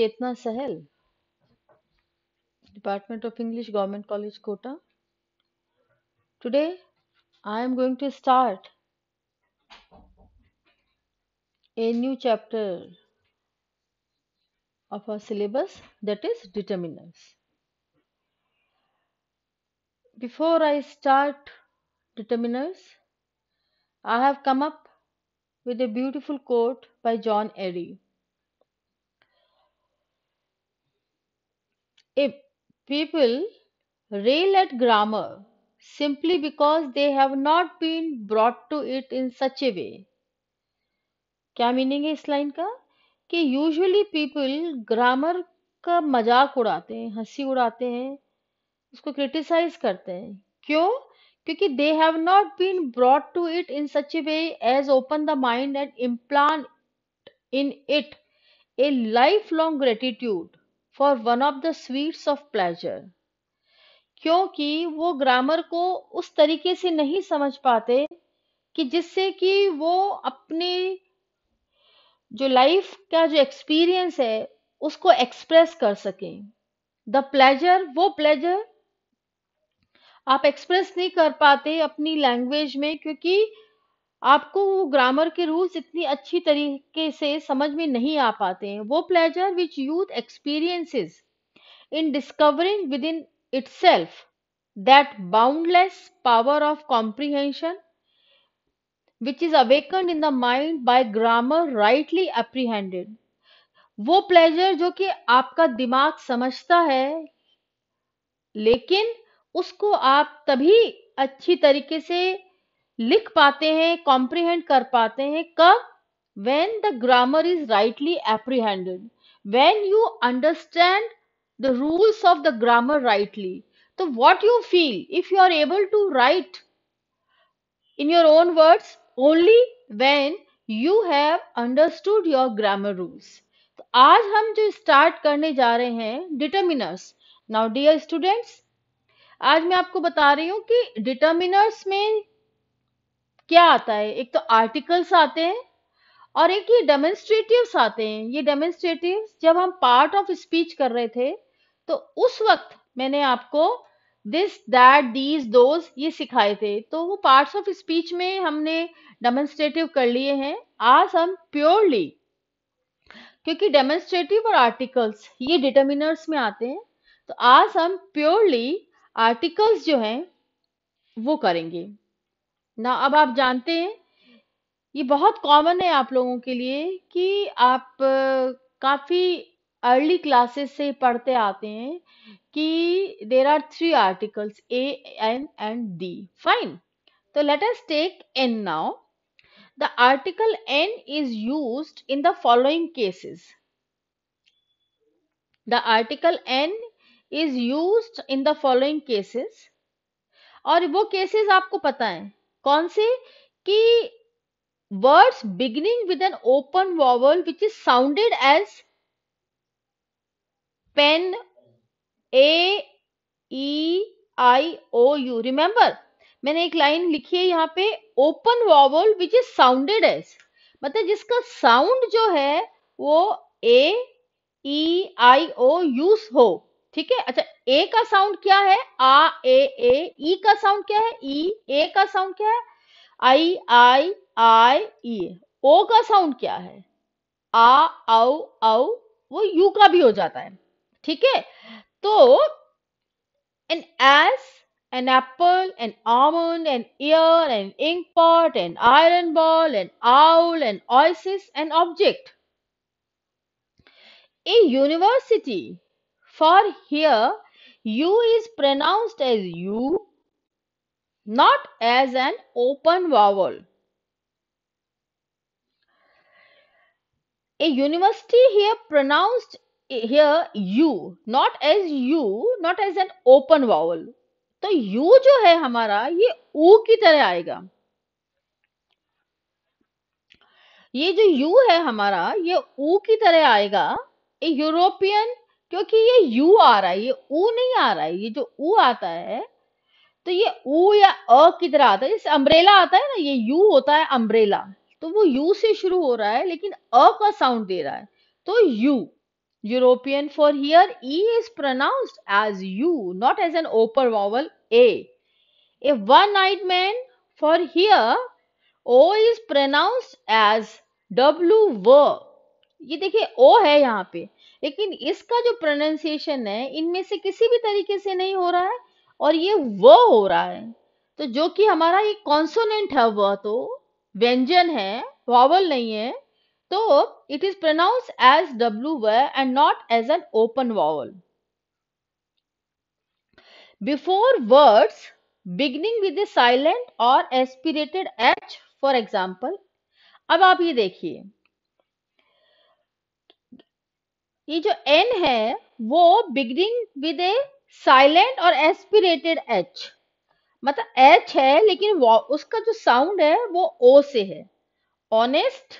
Ketna Sahel, Department of English, Government College, Kota. Today, I am going to start a new chapter of our syllabus that is determinants. Before I start determinants, I have come up with a beautiful quote by John Eddy If people rail at grammar simply because they have not been brought to it in such a way. क्या meaning है इस line का कि usually people grammar का मजाक उड़ाते हैं हंसी उड़ाते हैं उसको क्रिटिसाइज करते हैं क्यों क्योंकि they have not been brought to it in such a way as open the mind and implant in it a lifelong gratitude for one of the sweets of pleasure क्योंकि वो grammar को उस तरीके से नहीं समझ पाते कि जिससे कि वो अपने जो लाइफ का जो एक्सपीरियंस है उसको एक्सप्रेस कर सकें द प्लेजर वो प्लेजर आप एक्सप्रेस नहीं कर पाते अपनी लैंग्वेज में क्योंकि आपको वो ग्रामर के रूल्स इतनी अच्छी तरीके से समझ में नहीं आ पाते हैं वो pleasure which youth experiences in discovering within self that boundless power of comprehension which is awakened in the mind by grammar rightly apprehended वो प्लेजर जो कि आपका दिमाग समझता है लेकिन उसको आप तभी अच्छी तरीके से लिख पाते हैं कॉम्प्रिहेंड कर पाते हैं कब when the grammar is rightly apprehended when you understand the rules of the grammar rightly तो what you feel if you are able to write in your own words only when you have understood your grammar rules आज हम जो start करने जा रहे हैं determiners now dear students आज मैं आपको बता रही हूँ कि डिटर्मिनर्स में क्या आता है एक तो आर्टिकल्स आते हैं और एक ये डेमोन्स्ट्रेटिव्स आते हैं ये डेमोन्स्ट्रेटिव जब हम पार्ट ऑफ स्पीच कर रहे थे तो उस वक्त मैंने आपको दिस दैट दीज दोज ये सिखाए थे तो वो पार्ट्स ऑफ स्पीच में हमने डेमोन्स्ट्रेटिव कर लिए हैं आज हम प्योरली क्योंकि डेमोन्स्ट्रेटिव और आर्टिकल्स ये डिटर्मिनर्स में आते हैं तो आज हम प्योरली आर्टिकल्स जो हैं वो करेंगे ना अब आप जानते हैं ये बहुत कॉमन है आप लोगों के लिए कि आप काफ़ी अर्ली क्लासेस से पढ़ते आते हैं कि there are three articles a an and the fine तो let us take an now the article an is use in the following cases the article an is use in the following cases और वो cases आपको पता है कौन से कि words beginning with an open vowel which is sounded as पेन A I O U remember मैंने एक लाइन लिखी है यहाँ पे open vowel which is sounded as मतलब जिसका साउंड जो है वो ए आई ओ यूज हो ठीक है अच्छा ए का साउंड क्या है आ ए ए ई का साउंड क्या है ई e, ए का साउंड क्या है आई आई आई ई ओ का साउंड क्या है आ औ औ वो यू का भी हो जाता है ठीक है तो an as an apple an almond an ear an ink pot an iron ball an owl an oasis an object a university For here, u is pronounced as u, not as an open vowel. A university here pronounced here u, not as u, not as an open vowel. to u jo hai hamara ye u ki tarah aayega ये जो u है हमारा ये u की तरह आएगा ए European क्योंकि ये यू आ रहा है ये ऊ नहीं आ रहा है ये जो ऊ आता है तो ये ऊ या अ की तरह आता है जैसे अम्ब्रेला आता है ना ये यू होता है अम्ब्रेला तो वो यू से शुरू हो रहा है लेकिन अ का साउंड दे रहा है तो U European for here E is pronounced as U not as an open vowel a a one eyed man for here O is pronounced as W व ये देखिए ओ है यहाँ पे लेकिन इसका जो प्रोनाउंसिएशन है इनमें से किसी भी तरीके से नहीं हो रहा है और ये व हो रहा है तो जो कि हमारा ये कॉन्सोनेंट है वह तो व्यंजन है वॉवल नहीं है तो it is pronounce as W व and not as an open vowel before words beginning with silent और एस्पिरेटेड एच फॉर एग्जाम्पल अब आप ये देखिए ये जो एन है वो बिगनिंग विद ए साइलेंट और एस्पिरेटेड एच मतलब एच है लेकिन उसका जो साउंड है वो ओ से है honest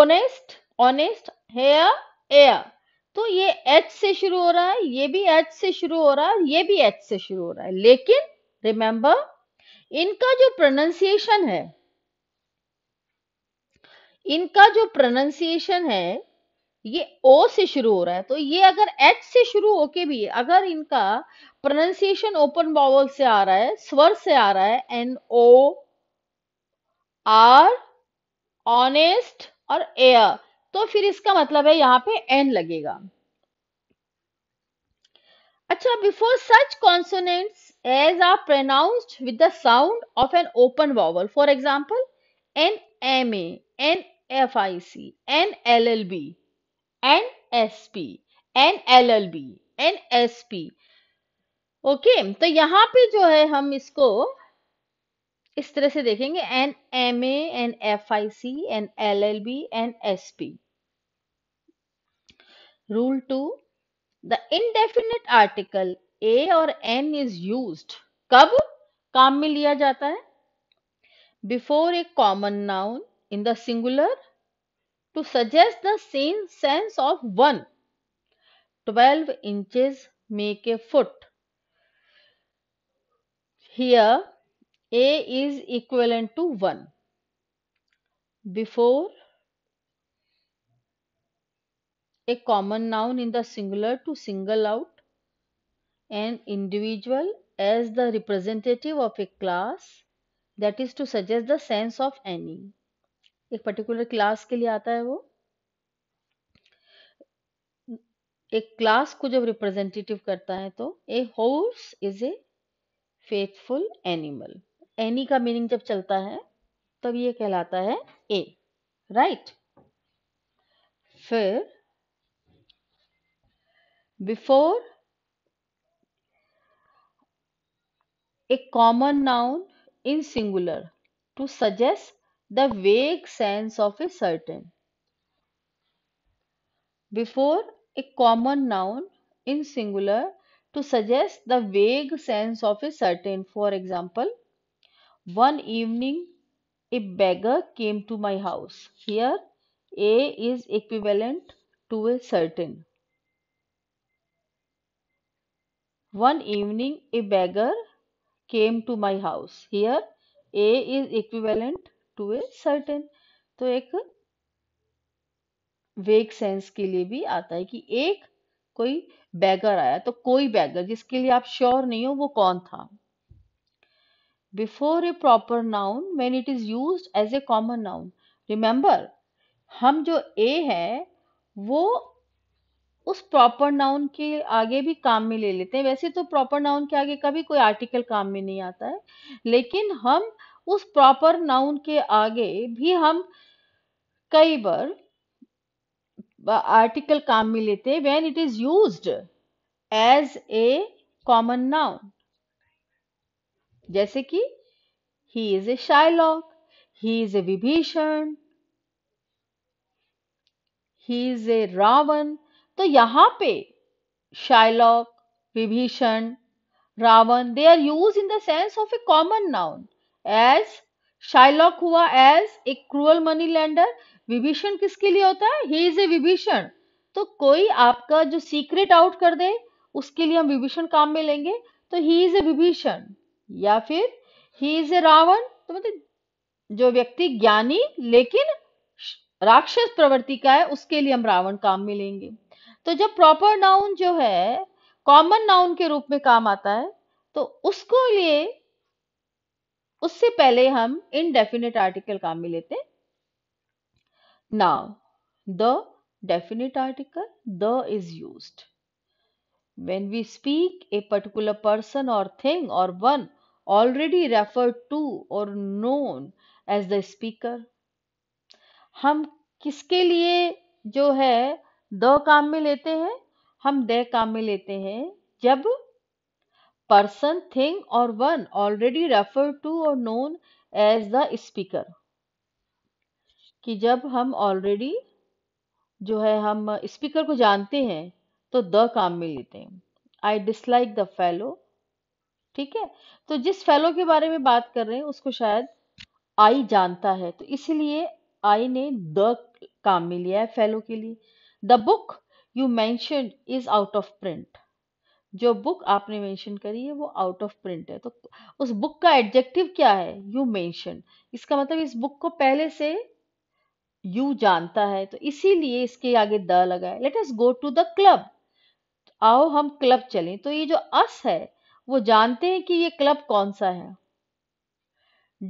honest honest heir air तो ये एच से शुरू हो रहा है ये भी एच से शुरू हो रहा है ये भी एच से शुरू हो रहा है लेकिन रिमेंबर इनका जो प्रोनाउंसिएशन है इनका जो प्रोनाउंसिएशन है ये ओ से शुरू हो रहा है तो ये अगर एच से शुरू होके भी अगर इनका प्रोनाउंसिएशन ओपन बॉवल से आ रहा है स्वर से आ रहा है एन ओ आर ऑनेस्ट और एयर तो फिर इसका मतलब है यहां पे एन लगेगा अच्छा before such consonants as are pronounced with the sound of an open vowel for example an M an F I C an L L B an N S P L L B an S P okay तो यहाँ पे जो है हम इसको इस तरह से देखेंगे an M a an F I C an L L B an S P rule two the indefinite article a और एन इज यूज कब काम में लिया जाता है before a common noun in the singular to suggest the same sense of one. 12 inches make a foot. Here A is equivalent to 1. Before a common noun in the singular to single out an individual as the representative of a class that is to suggest the sense of any. एक particular class के लिए आता है वो एक class को जब representative करता है तो a horse is a faithful animal any का मीनिंग जब चलता है तब ये कहलाता है ए राइट फिर before a common noun in singular to suggest the vague sense of a certain. Before a common noun in singular to suggest the vague sense of a certain. For example, one evening a beggar came to my house. Here a is equivalent to a certain. One evening a beggar came to my house. Here a is equivalent to a certain तो एक वेग sense के लिए भी आता है कि एक कोई बैगर आया तो कोई बैगर जिसके लिए आप श्योर नहीं हो वो कौन था before a proper noun when it is use as a common noun remember हम जो ए है वो उस प्रॉपर नाउन के आगे भी काम में ले लेते हैं वैसे तो प्रॉपर नाउन के आगे कभी कोई आर्टिकल काम में नहीं आता है लेकिन हम उस प्रॉपर नाउन के आगे भी हम कई बार आर्टिकल काम में लेते हैं when it is used as a common noun जैसे कि he is a Shylock he is a Vibhishan he is a Ravan तो यहां पे Shylock Vibhishan Ravan they are use in the sense of a common noun as Shylock हुआ as a cruel money lender Vibhishan किसके लिए होता है ही इज ए विभीषण तो कोई आपका जो सीक्रेट आउट कर दे उसके लिए हम विभीषण काम में लेंगे तो ही इज ए विभीषण या फिर ही इज ए रावण तो मतलब जो व्यक्ति ज्ञानी लेकिन राक्षस प्रवृत्ति का है उसके लिए हम रावण काम में लेंगे तो जब प्रॉपर नाउन जो है कॉमन नाउन के रूप में काम आता है तो उसको लिए उससे पहले हम इनडेफिनेट आर्टिकल काम में लेते हैं now the definite article the is used when we speak a particular person or thing or one already referred to or known as the speaker हम किसके लिए जो है द काम में लेते हैं हम द काम में लेते हैं जब person, thing, or one already referred to or known as the speaker. कि जब हम ऑलरेडी जो है हम स्पीकर को जानते हैं तो द काम में लेते हैं आई डिसलाइक द फेलो ठीक है तो जिस फेलो के बारे में बात कर रहे हैं उसको शायद आई जानता है तो इसीलिए आई ने द काम में लिया है फेलो के लिए the book you mention is out of print जो बुक आपने मेंशन करी है वो आउट ऑफ प्रिंट है तो उस बुक का एडजेक्टिव क्या है यू मेंशन इसका मतलब इस बुक को पहले से यू जानता है तो इसीलिए इसके आगे द लगा है let us go to the club आओ हम क्लब चलें तो ये जो अस है वो जानते हैं कि ये क्लब कौन सा है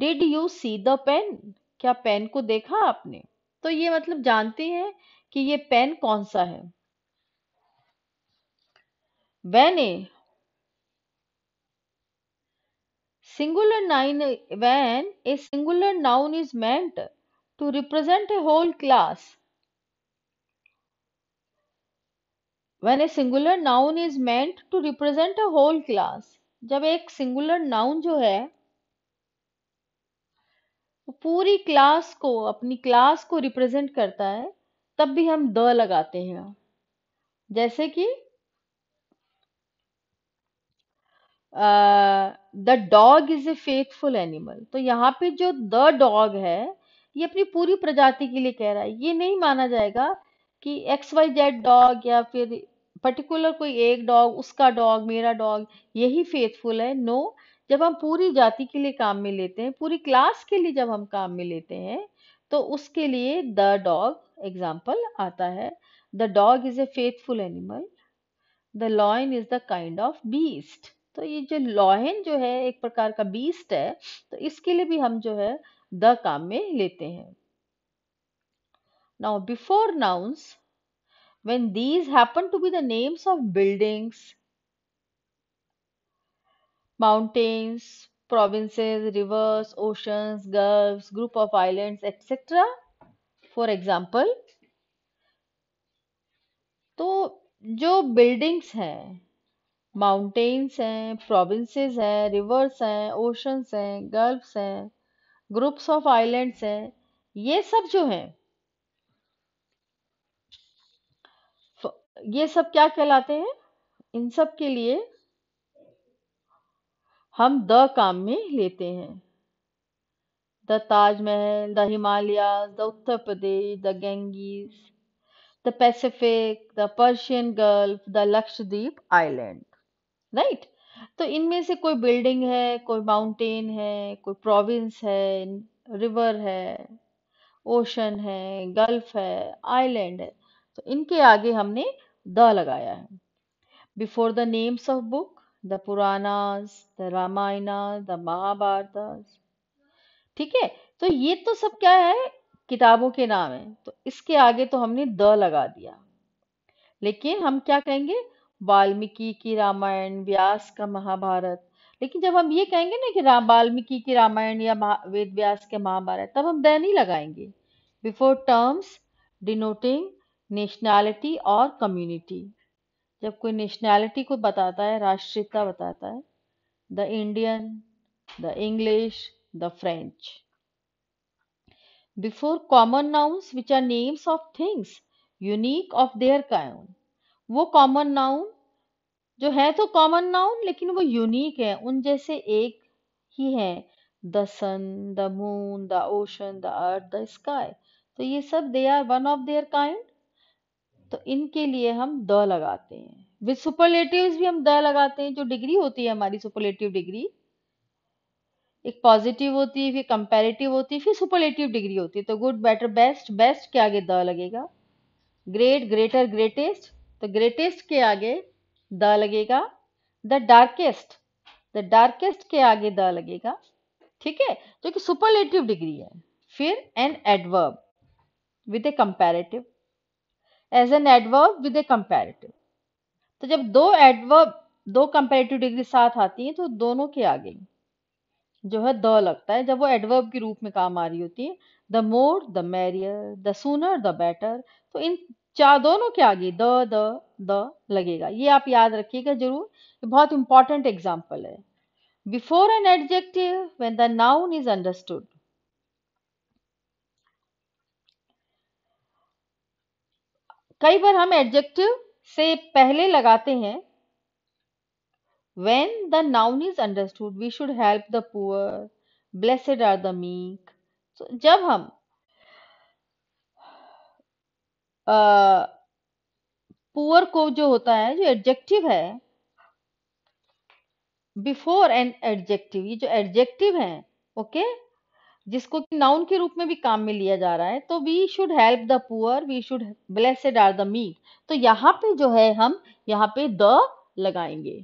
did you see the pen क्या पेन को देखा आपने तो ये मतलब जानते हैं कि ये पेन कौन सा है when a singular noun when a singular noun is meant to represent a whole class when a singular noun is meant to represent a whole class जब एक सिंगुलर नाउन जो है वो पूरी क्लास को अपनी क्लास को रिप्रेजेंट करता है तब भी हम द लगाते हैं जैसे कि the dog is a faithful animal तो यहाँ पे जो द डॉग है ये अपनी पूरी प्रजाति के लिए कह रहा है ये नहीं माना जाएगा कि एक्स वाई जेड डॉग या फिर पर्टिकुलर कोई एक डॉग उसका डॉग मेरा डॉग यही फेथफुल है नो no, जब हम पूरी जाति के लिए काम में लेते हैं पूरी क्लास के लिए जब हम काम में लेते हैं तो उसके लिए द डॉग एग्जाम्पल आता है the dog is a faithful animal the lion is the kind of beast तो ये जो लॉहन जो है एक प्रकार का बीस्ट है तो इसके लिए भी हम जो है द काम में लेते हैं now before nouns when these happen to be the names of buildings mountains provinces rivers oceans gulfs group of islands etc for example to तो jo buildings hain माउंटेन्स हैं प्रोविंसेस हैं रिवर्स हैं oceans हैं gulfs हैं groups of islands हैं ये सब जो हैं ये सब क्या कहलाते हैं इन सब के लिए हम द काम में लेते हैं the Taj Mahal the Himalaya the Uttar Pradesh the गंगीज the Pacific the Persian gulf the Lakshadweep island right तो इनमें से कोई बिल्डिंग है कोई माउंटेन है कोई प्रोविंस है रिवर है ओशन है गल्फ है आइलैंड है तो इनके आगे हमने द लगाया है before the names of book the Purana the Ramayana the Mahabharat ठीक है तो ये तो सब क्या है किताबों के नाम है तो इसके आगे तो हमने द लगा दिया लेकिन हम क्या कहेंगे वाल्मीकि की रामायण व्यास का महाभारत लेकिन जब हम ये कहेंगे ना कि राम वाल्मीकि की रामायण या वेद व्यास के महाभारत तब हम दैन ही लगाएंगे बिफोर टर्म्स डिनोटिंग नेशनैलिटी और कम्युनिटी जब कोई नेशनैलिटी को बताता है राष्ट्रीयता बताता है the Indian the English the French before common nouns which are names of things unique of their kind वो कॉमन नाउन जो है तो कॉमन नाउन लेकिन वो यूनिक है उन जैसे एक ही है the sun the moon the ocean the earth the sky तो ये सब they are one of their kind तो इनके लिए हम द लगाते हैं विद सुपरलेटिव भी हम द लगाते हैं जो डिग्री होती है हमारी सुपरलेटिव डिग्री एक पॉजिटिव होती है फिर कंपेरेटिव होती है फिर सुपरलेटिव डिग्री होती है तो गुड बेटर बेस्ट बेस्ट के आगे द लगेगा ग्रेट ग्रेटर ग्रेटेस्ट तो ग्रेटेस्ट के आगे द लगेगा द डार्केस्ट द डार्केस्ट के आगे द लगेगा ठीक है जो कि सुपरलेटिव डिग्री है फिर an adverb with a comparative as an adverb with a comparative तो जब दो एडवर्ब दो कंपेरेटिव डिग्री साथ आती हैं तो दोनों के आगे जो है द लगता है जब वो एडवर्ब के रूप में काम आ रही होती है the more the merrier the sooner the better तो इन चार दोनों के आगे द द द लगेगा ये आप याद रखिएगा जरूर ये बहुत इंपॉर्टेंट एग्जाम्पल है before an adjective when the noun is understood कई बार हम एडजेक्टिव से पहले लगाते हैं when the noun is understood we should help the poor blessed are the meek जब हम पुअर को जो होता है जो एडजेक्टिव है बिफोर एन एडजेक्टिव ये जो एडजेक्टिव है ओके जिसको कि नाउन के रूप में भी काम में लिया जा रहा है तो we should help the poor we should blessed are the meek तो यहाँ पे जो है हम यहाँ पे द लगाएंगे